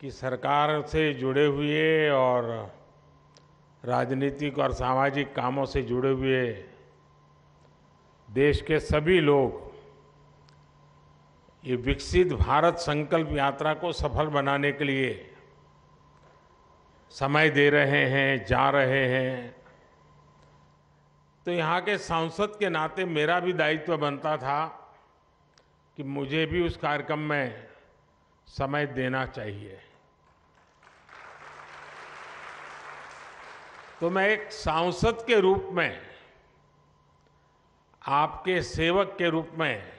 कि सरकार से जुड़े हुए और राजनीतिक और सामाजिक कामों से जुड़े हुए देश के सभी लोग ये विकसित भारत संकल्प यात्रा को सफल बनाने के लिए समय दे रहे हैं जा रहे हैं तो यहाँ के सांसद के नाते मेरा भी दायित्व बनता था कि मुझे भी उस कार्यक्रम में समय देना चाहिए तो मैं एक सांसद के रूप में आपके सेवक के रूप में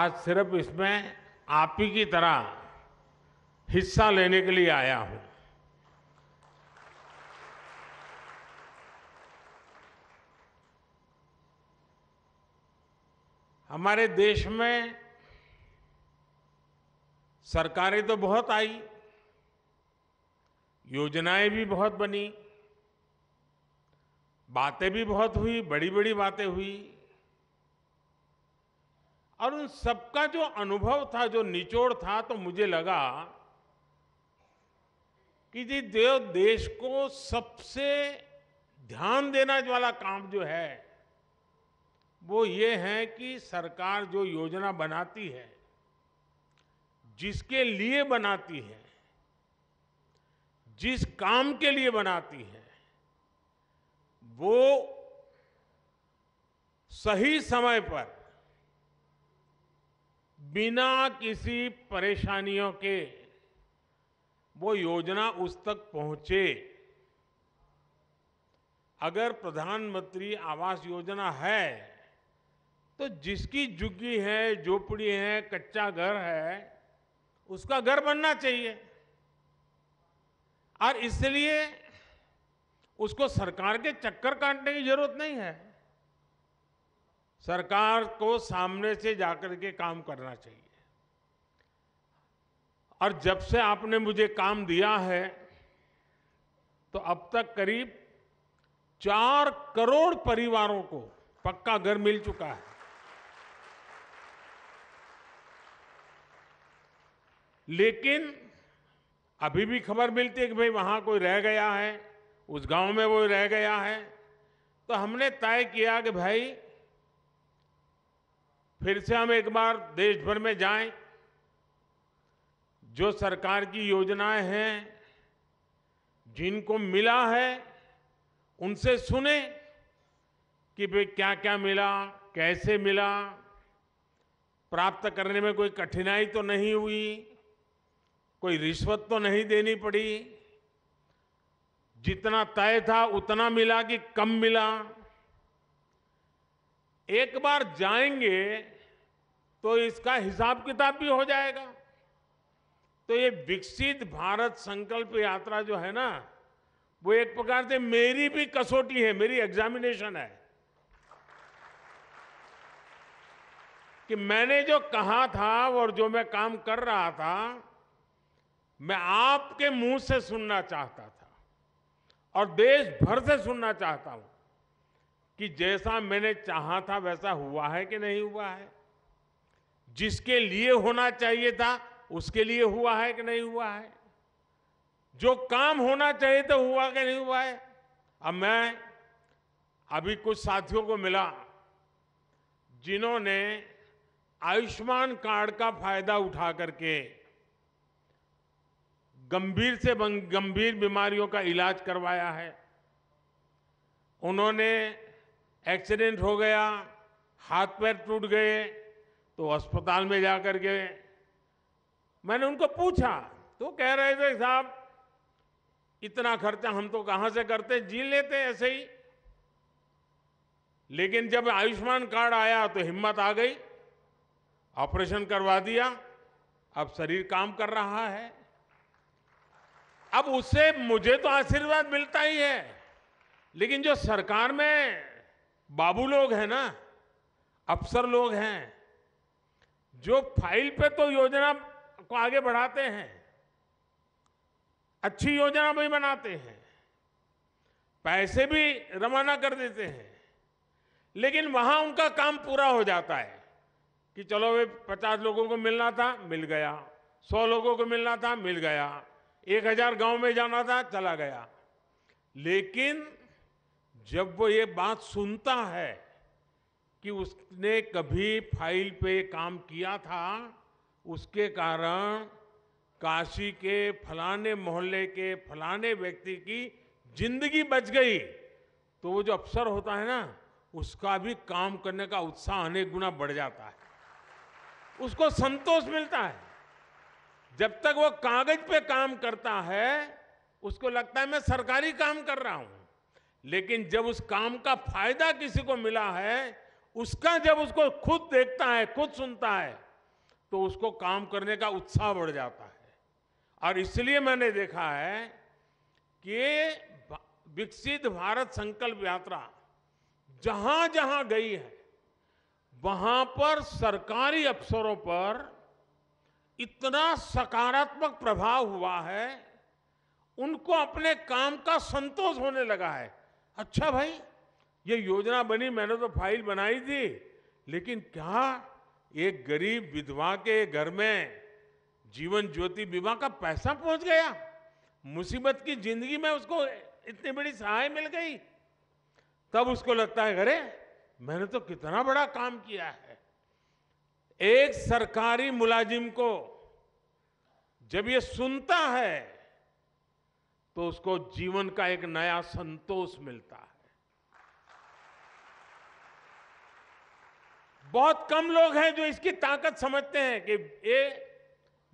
आज सिर्फ इसमें आप ही की तरह हिस्सा लेने के लिए आया हूं हमारे देश में सरकारें तो बहुत आई योजनाएं भी बहुत बनी बातें भी बहुत हुई बड़ी बड़ी बातें हुई और उन सबका जो अनुभव था जो निचोड़ था तो मुझे लगा कि जी देव देश को सबसे ध्यान देना वाला काम जो है वो ये है कि सरकार जो योजना बनाती है जिसके लिए बनाती है जिस काम के लिए बनाती है वो सही समय पर बिना किसी परेशानियों के वो योजना उस तक पहुंचे अगर प्रधानमंत्री आवास योजना है तो जिसकी झुग्गी है झोपड़ी है कच्चा घर है उसका घर बनना चाहिए और इसलिए उसको सरकार के चक्कर काटने की जरूरत नहीं है सरकार को सामने से जाकर के काम करना चाहिए और जब से आपने मुझे काम दिया है तो अब तक करीब चार करोड़ परिवारों को पक्का घर मिल चुका है लेकिन अभी भी खबर मिलती है कि भाई वहां कोई रह गया है उस गांव में वो रह गया है तो हमने तय किया कि भाई फिर से हम एक बार देश भर में जाएं जो सरकार की योजनाएं हैं जिनको मिला है उनसे सुने कि भाई क्या क्या मिला कैसे मिला प्राप्त करने में कोई कठिनाई तो नहीं हुई कोई रिश्वत तो नहीं देनी पड़ी जितना तय था उतना मिला कि कम मिला एक बार जाएंगे तो इसका हिसाब किताब भी हो जाएगा तो ये विकसित भारत संकल्प यात्रा जो है ना वो एक प्रकार से मेरी भी कसौटी है मेरी एग्जामिनेशन है कि मैंने जो कहा था और जो मैं काम कर रहा था मैं आपके मुंह से सुनना चाहता था और देश भर से सुनना चाहता हूं कि जैसा मैंने चाहा था वैसा हुआ है कि नहीं हुआ है जिसके लिए होना चाहिए था उसके लिए हुआ है कि नहीं हुआ है जो काम होना चाहिए तो हुआ कि नहीं हुआ है अब मैं अभी कुछ साथियों को मिला जिन्होंने आयुष्मान कार्ड का फायदा उठा करके गंभीर से गंभीर बीमारियों का इलाज करवाया है उन्होंने एक्सीडेंट हो गया हाथ पैर टूट गए तो अस्पताल में जाकर के मैंने उनको पूछा तो कह रहे थे साहब इतना खर्चा हम तो कहां से करते जी लेते ऐसे ही लेकिन जब आयुष्मान कार्ड आया तो हिम्मत आ गई ऑपरेशन करवा दिया अब शरीर काम कर रहा है अब उससे मुझे तो आशीर्वाद मिलता ही है लेकिन जो सरकार में बाबू लोग हैं ना अफसर लोग हैं जो फाइल पे तो योजना को आगे बढ़ाते हैं अच्छी योजना भी बनाते हैं पैसे भी रवाना कर देते हैं लेकिन वहां उनका काम पूरा हो जाता है कि चलो वे पचास लोगों को मिलना था मिल गया सौ लोगों को मिलना था मिल गया एक हजार गांव में जाना था चला गया लेकिन जब वो ये बात सुनता है कि उसने कभी फाइल पे काम किया था उसके कारण काशी के फलाने मोहल्ले के फलाने व्यक्ति की जिंदगी बच गई तो वो जो अफसर होता है ना उसका भी काम करने का उत्साह अनेक गुना बढ़ जाता है उसको संतोष मिलता है जब तक वो कागज पे काम करता है उसको लगता है मैं सरकारी काम कर रहा हूं लेकिन जब उस काम का फायदा किसी को मिला है उसका जब उसको खुद देखता है खुद सुनता है तो उसको काम करने का उत्साह बढ़ जाता है और इसलिए मैंने देखा है कि विकसित भारत संकल्प यात्रा जहां जहां गई है वहां पर सरकारी अफसरों पर इतना सकारात्मक प्रभाव हुआ है उनको अपने काम का संतोष होने लगा है अच्छा भाई ये योजना बनी मैंने तो फाइल बनाई थी लेकिन क्या एक गरीब विधवा के घर में जीवन ज्योति बीमा का पैसा पहुंच गया मुसीबत की जिंदगी में उसको इतनी बड़ी सहाय मिल गई तब उसको लगता है अरे मैंने तो कितना बड़ा काम किया है एक सरकारी मुलाजिम को जब ये सुनता है तो उसको जीवन का एक नया संतोष मिलता है बहुत कम लोग हैं जो इसकी ताकत समझते हैं कि ये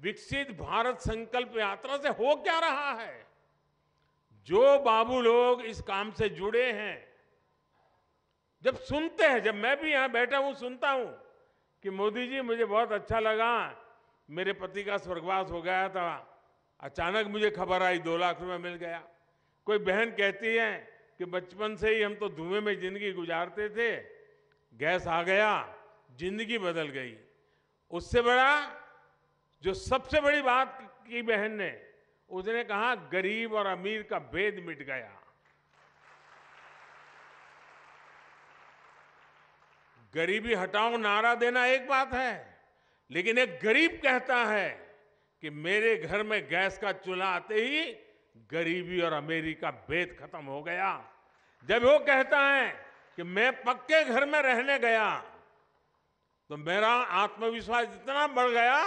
विकसित भारत संकल्प यात्रा से हो क्या रहा है जो बाबू लोग इस काम से जुड़े हैं जब सुनते हैं जब मैं भी यहां बैठा हूं सुनता हूं कि मोदी जी मुझे बहुत अच्छा लगा मेरे पति का स्वर्गवास हो गया था अचानक मुझे खबर आई दो लाख रुपया मिल गया कोई बहन कहती है कि बचपन से ही हम तो धुएं में जिंदगी गुजारते थे गैस आ गया जिंदगी बदल गई उससे बड़ा जो सबसे बड़ी बात की बहन ने उसने कहा गरीब और अमीर का भेद मिट गया गरीबी हटाओ नारा देना एक बात है लेकिन एक गरीब कहता है कि मेरे घर में गैस का चूल्हा आते ही गरीबी और अमेरी का भेद खत्म हो गया जब वो कहता है कि मैं पक्के घर में रहने गया तो मेरा आत्मविश्वास इतना बढ़ गया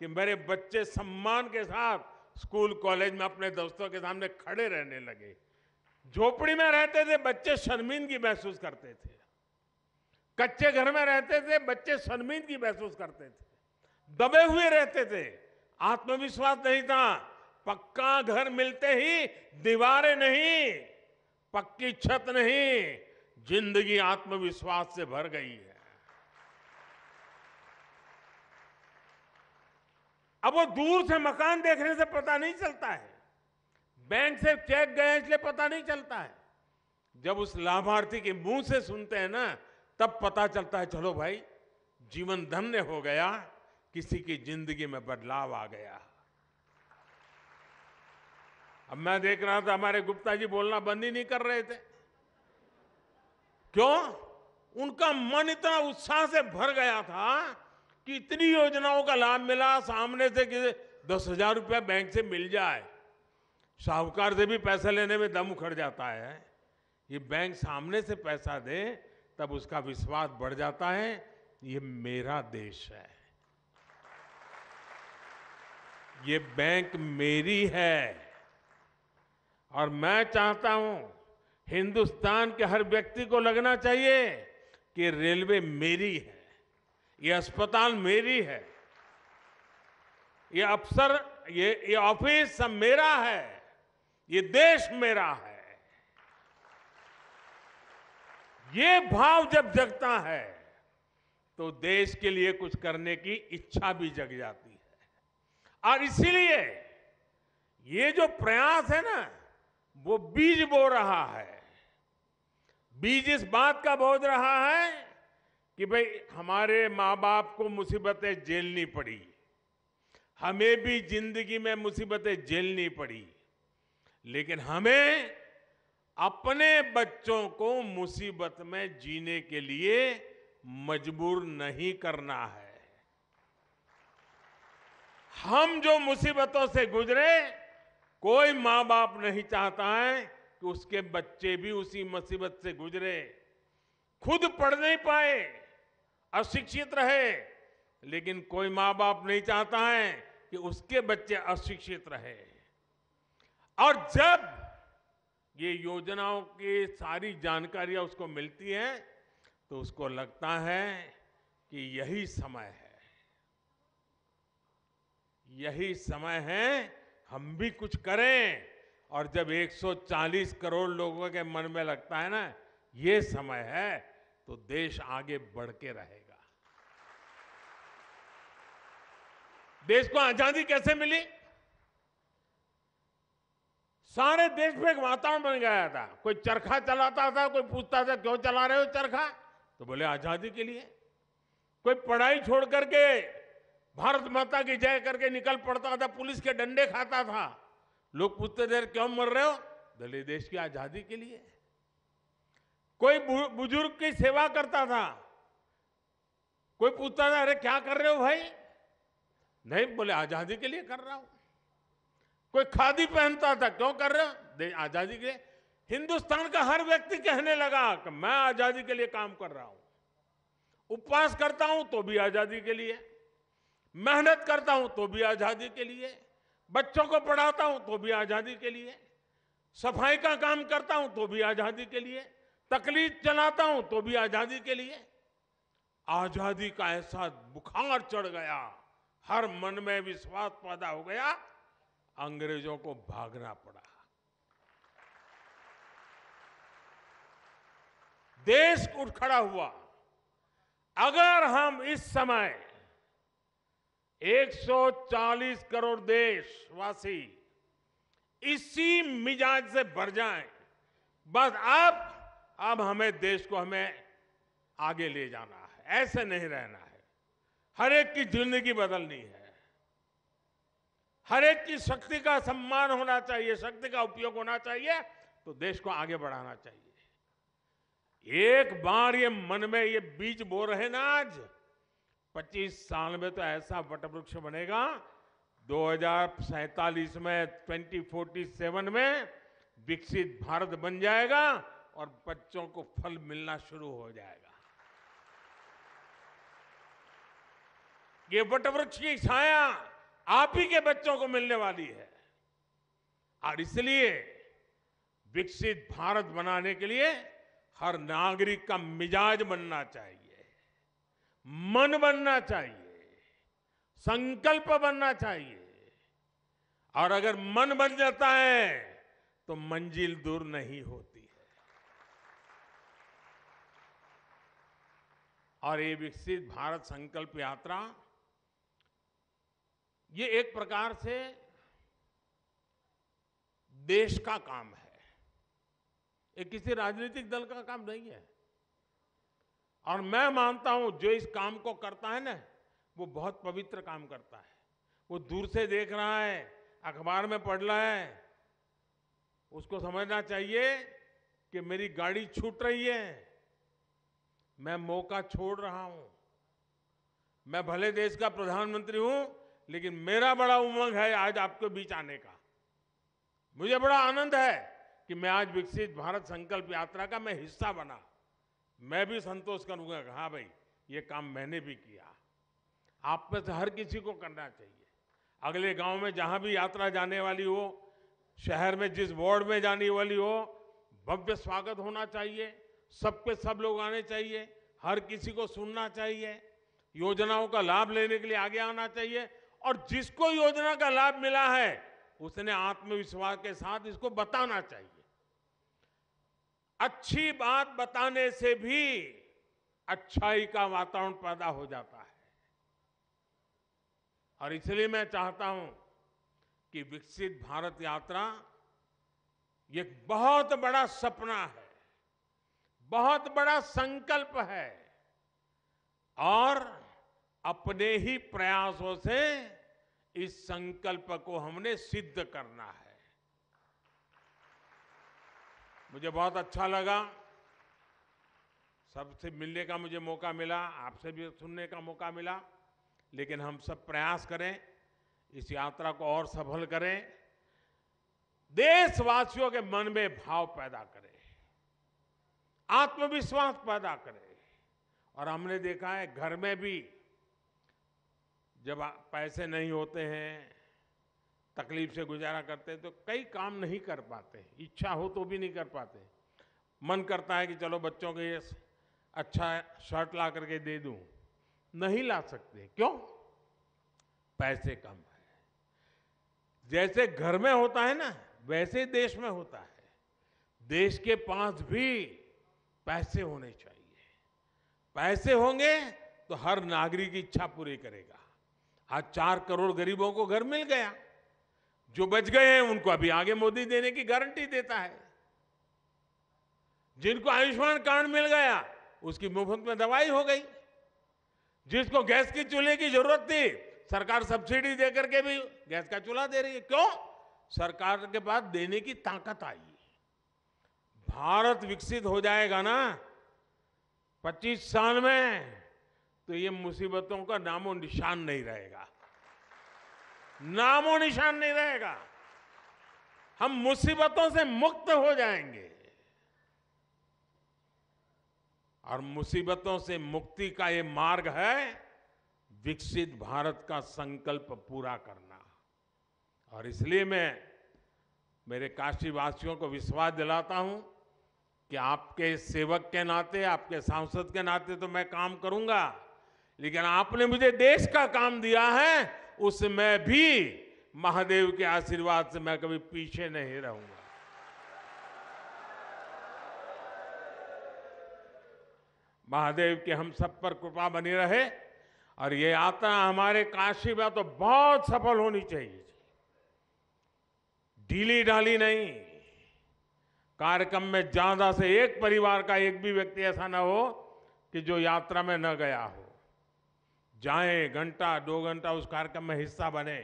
कि मेरे बच्चे सम्मान के साथ स्कूल कॉलेज में अपने दोस्तों के सामने खड़े रहने लगे झोपड़ी में रहते थे बच्चे शर्मिंदगी महसूस करते थे कच्चे घर में रहते थे बच्चे शर्मिंदगी महसूस करते थे दबे हुए रहते थे आत्मविश्वास नहीं था पक्का घर मिलते ही दीवारें नहीं पक्की छत नहीं जिंदगी आत्मविश्वास से भर गई है अब वो दूर से मकान देखने से पता नहीं चलता है बैंक से चेक गए इसलिए पता नहीं चलता है जब उस लाभार्थी के मुंह से सुनते हैं ना तब पता चलता है चलो भाई जीवन धन्य हो गया किसी की जिंदगी में बदलाव आ गया अब मैं देख रहा था हमारे गुप्ता जी बोलना बंद ही नहीं कर रहे थे क्यों उनका मन इतना उत्साह से भर गया था कि इतनी योजनाओं का लाभ मिला सामने से किसी दस हजार रुपया बैंक से मिल जाए साहूकार से भी पैसा लेने में दम उखड़ जाता है ये बैंक सामने से पैसा दे तब उसका विश्वास बढ़ जाता है ये मेरा देश है ये बैंक मेरी है और मैं चाहता हूं हिंदुस्तान के हर व्यक्ति को लगना चाहिए कि रेलवे मेरी है ये अस्पताल मेरी है ये अफसर ये ये ऑफिस सब मेरा है ये देश मेरा है ये भाव जब जगता है तो देश के लिए कुछ करने की इच्छा भी जग जाती है और इसीलिए ये जो प्रयास है ना वो बीज बो रहा है बीज इस बात का बोध रहा है कि भाई हमारे माँ बाप को मुसीबतें झेलनी पड़ी हमें भी जिंदगी में मुसीबतें झेलनी पड़ी लेकिन हमें अपने बच्चों को मुसीबत में जीने के लिए मजबूर नहीं करना है हम जो मुसीबतों से गुजरे कोई मां बाप नहीं चाहता है कि उसके बच्चे भी उसी मुसीबत से गुजरे खुद पढ़ नहीं पाए अशिक्षित रहे लेकिन कोई माँ बाप नहीं चाहता है कि उसके बच्चे अशिक्षित रहे और जब ये योजनाओं की सारी जानकारियां उसको मिलती है तो उसको लगता है कि यही समय है यही समय है हम भी कुछ करें और जब 140 करोड़ लोगों के मन में लगता है ना ये समय है तो देश आगे बढ़ के रहेगा देश को आजादी कैसे मिली सारे देश में एक वातावरण बन गया था कोई चरखा चलाता था कोई पूछता था क्यों चला रहे हो चरखा तो बोले आजादी के लिए कोई पढ़ाई छोड़ करके भारत माता की जय करके निकल पड़ता था पुलिस के डंडे खाता था लोग पूछते थे क्यों मर रहे हो दलित देश की आजादी के लिए कोई बुजुर्ग की सेवा करता था कोई पूछता था अरे क्या कर रहे हो भाई नहीं बोले आजादी के लिए कर रहा हूं कोई खादी पहनता था क्यों कर रहे हो आजादी के लिए हिंदुस्तान का हर व्यक्ति कहने लगा कि मैं आजादी के लिए काम कर रहा हूं उपवास करता हूं तो भी आजादी के लिए मेहनत करता हूं तो भी आजादी के लिए बच्चों को पढ़ाता हूं तो भी आजादी के लिए सफाई का काम करता हूं तो भी आजादी के लिए तकलीफ चलाता हूं तो भी आजादी के लिए आजादी का ऐसा बुखार चढ़ गया हर मन में विश्वास पैदा हो गया अंग्रेजों को भागना पड़ा देश उठ खड़ा हुआ अगर हम इस समय 140 करोड़ देशवासी इसी मिजाज से भर जाएं, बस अब अब हमें देश को हमें आगे ले जाना है ऐसे नहीं रहना है हर एक की जिंदगी बदलनी है हर एक की शक्ति का सम्मान होना चाहिए शक्ति का उपयोग होना चाहिए तो देश को आगे बढ़ाना चाहिए एक बार ये मन में ये बीज बो रहे ना आज 25 साल में तो ऐसा वटवृक्ष बनेगा दो में ट्वेंटी में विकसित भारत बन जाएगा और बच्चों को फल मिलना शुरू हो जाएगा ये वटवृक्ष की छाया आप ही के बच्चों को मिलने वाली है और इसलिए विकसित भारत बनाने के लिए हर नागरिक का मिजाज बनना चाहिए मन बनना चाहिए संकल्प बनना चाहिए और अगर मन बन जाता है तो मंजिल दूर नहीं होती है और ये विकसित भारत संकल्प यात्रा ये एक प्रकार से देश का काम है ये किसी राजनीतिक दल का काम नहीं है और मैं मानता हूं जो इस काम को करता है ना वो बहुत पवित्र काम करता है वो दूर से देख रहा है अखबार में पढ़ रहा है उसको समझना चाहिए कि मेरी गाड़ी छूट रही है मैं मौका छोड़ रहा हूं मैं भले देश का प्रधानमंत्री हूं लेकिन मेरा बड़ा उमंग है आज आपके बीच आने का मुझे बड़ा आनंद है कि मैं आज विकसित भारत संकल्प यात्रा का मैं हिस्सा बना मैं भी संतोष करूंगा हाँ भाई ये काम मैंने भी किया आप में से हर किसी को करना चाहिए अगले गांव में जहां भी यात्रा जाने वाली हो शहर में जिस वार्ड में जाने वाली हो भव्य स्वागत होना चाहिए सबके सब लोग आने चाहिए हर किसी को सुनना चाहिए योजनाओं का लाभ लेने के लिए आगे आना चाहिए और जिसको योजना का लाभ मिला है उसने आत्मविश्वास के साथ इसको बताना चाहिए अच्छी बात बताने से भी अच्छाई का वातावरण पैदा हो जाता है और इसलिए मैं चाहता हूं कि विकसित भारत यात्रा एक बहुत बड़ा सपना है बहुत बड़ा संकल्प है और अपने ही प्रयासों से इस संकल्प को हमने सिद्ध करना है मुझे बहुत अच्छा लगा सबसे मिलने का मुझे मौका मिला आपसे भी सुनने का मौका मिला लेकिन हम सब प्रयास करें इस यात्रा को और सफल करें देशवासियों के मन में भाव पैदा करें आत्मविश्वास पैदा करें और हमने देखा है घर में भी जब पैसे नहीं होते हैं तकलीफ से गुजारा करते हैं तो कई काम नहीं कर पाते इच्छा हो तो भी नहीं कर पाते मन करता है कि चलो बच्चों के ये अच्छा शर्ट ला करके दे दूं नहीं ला सकते क्यों पैसे कम है जैसे घर में होता है ना वैसे देश में होता है देश के पास भी पैसे होने चाहिए पैसे होंगे तो हर नागरिक इच्छा पूरी करेगा आज हाँ, चार करोड़ गरीबों को घर मिल गया जो बच गए हैं उनको अभी आगे मोदी देने की गारंटी देता है जिनको आयुष्मान कार्ड मिल गया उसकी मुफ्त में दवाई हो गई जिसको गैस की चूल्हे की जरूरत थी सरकार सब्सिडी देकर के भी गैस का चूल्हा दे रही है क्यों सरकार के पास देने की ताकत आई भारत विकसित हो जाएगा ना 25 साल में तो ये मुसीबतों का नामो निशान नहीं रहेगा नामो निशान नहीं रहेगा हम मुसीबतों से मुक्त हो जाएंगे और मुसीबतों से मुक्ति का ये मार्ग है विकसित भारत का संकल्प पूरा करना और इसलिए मैं मेरे काशीवासियों को विश्वास दिलाता हूं कि आपके सेवक के नाते आपके सांसद के नाते तो मैं काम करूंगा लेकिन आपने मुझे देश का काम दिया है उसमें भी महादेव के आशीर्वाद से मैं कभी पीछे नहीं रहूंगा महादेव की हम सब पर कृपा बनी रहे और ये यात्रा हमारे काशी में तो बहुत सफल होनी चाहिए ढीली ढाली नहीं कार्यक्रम में ज्यादा से एक परिवार का एक भी व्यक्ति ऐसा ना हो कि जो यात्रा में न गया हो जाएं घंटा दो घंटा उस कार्यक्रम में हिस्सा बने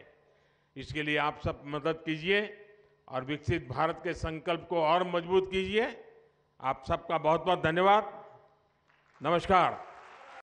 इसके लिए आप सब मदद कीजिए और विकसित भारत के संकल्प को और मजबूत कीजिए आप सबका बहुत बहुत धन्यवाद नमस्कार